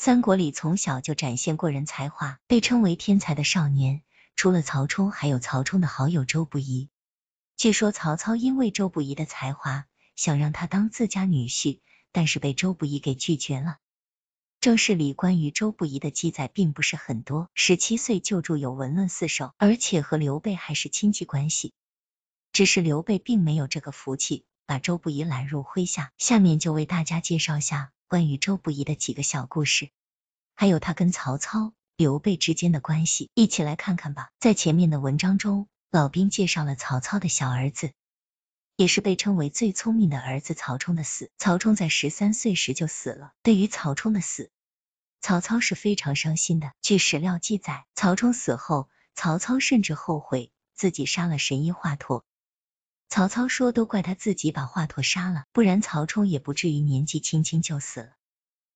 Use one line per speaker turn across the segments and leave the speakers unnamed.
三国里从小就展现过人才华，被称为天才的少年，除了曹冲，还有曹冲的好友周不疑。据说曹操因为周不疑的才华，想让他当自家女婿，但是被周不疑给拒绝了。正史里关于周不疑的记载并不是很多。十七岁就著有文论四首，而且和刘备还是亲戚关系，只是刘备并没有这个福气，把周不疑揽入麾下。下面就为大家介绍下关于周不疑的几个小故事。还有他跟曹操、刘备之间的关系，一起来看看吧。在前面的文章中，老兵介绍了曹操的小儿子，也是被称为最聪明的儿子曹冲的死。曹冲在十三岁时就死了，对于曹冲的死，曹操是非常伤心的。据史料记载，曹冲死后，曹操甚至后悔自己杀了神医华佗。曹操说，都怪他自己把华佗杀了，不然曹冲也不至于年纪轻轻就死了。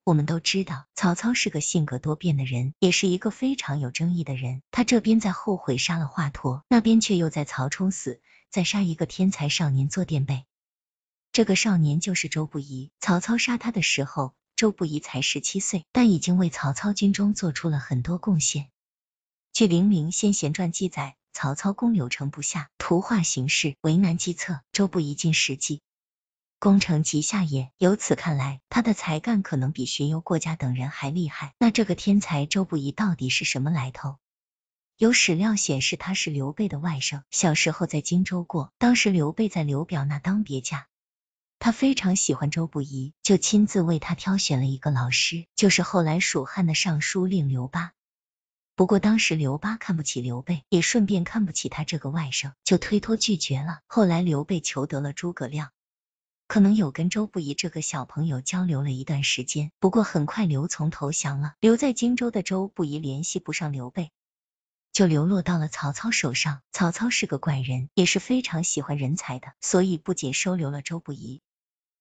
我们都知道，曹操是个性格多变的人，也是一个非常有争议的人。他这边在后悔杀了华佗，那边却又在曹冲死，再杀一个天才少年做垫背。这个少年就是周不疑。曹操杀他的时候，周不疑才十七岁，但已经为曹操军中做出了很多贡献。据《灵陵先贤传》记载，曹操攻柳城不下，图画形势，为难计策，周不疑进实际，功成即下也。由此看来，他的才干可能比荀攸、过家等人还厉害。那这个天才周不疑到底是什么来头？有史料显示，他是刘备的外甥，小时候在荆州过。当时刘备在刘表那当别驾，他非常喜欢周不疑，就亲自为他挑选了一个老师，就是后来蜀汉的尚书令刘巴。不过当时刘巴看不起刘备，也顺便看不起他这个外甥，就推脱拒绝了。后来刘备求得了诸葛亮。可能有跟周不疑这个小朋友交流了一段时间，不过很快刘琮投降了，留在荆州的周不疑联系不上刘备，就流落到了曹操手上。曹操是个怪人，也是非常喜欢人才的，所以不仅收留了周不疑，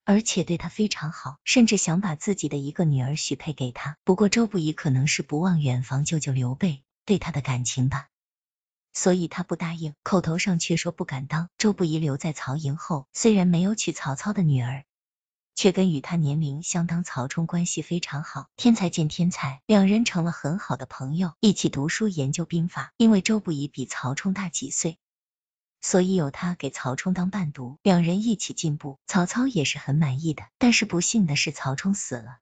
而且对他非常好，甚至想把自己的一个女儿许配给他。不过周不疑可能是不忘远房舅舅刘备对他的感情吧。所以他不答应，口头上却说不敢当。周不疑留在曹营后，虽然没有娶曹操的女儿，却跟与他年龄相当曹冲关系非常好。天才见天才，两人成了很好的朋友，一起读书研究兵法。因为周不疑比曹冲大几岁，所以有他给曹冲当伴读，两人一起进步。曹操也是很满意的。但是不幸的是，曹冲死了。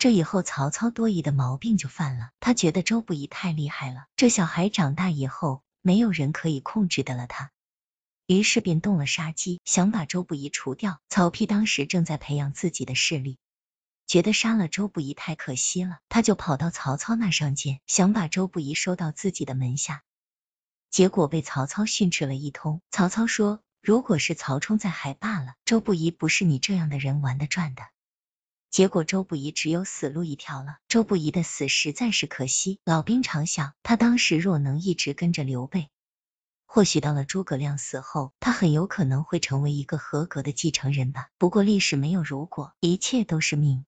这以后，曹操多疑的毛病就犯了。他觉得周不疑太厉害了，这小孩长大以后，没有人可以控制得了他，于是便动了杀机，想把周不疑除掉。曹丕当时正在培养自己的势力，觉得杀了周不疑太可惜了，他就跑到曹操那上见，想把周不疑收到自己的门下，结果被曹操训斥了一通。曹操说：“如果是曹冲在还罢了，周不疑不是你这样的人玩得转的。”结果周不疑只有死路一条了。周不疑的死实在是可惜。老兵常想，他当时若能一直跟着刘备，或许到了诸葛亮死后，他很有可能会成为一个合格的继承人吧。不过历史没有如果，一切都是命。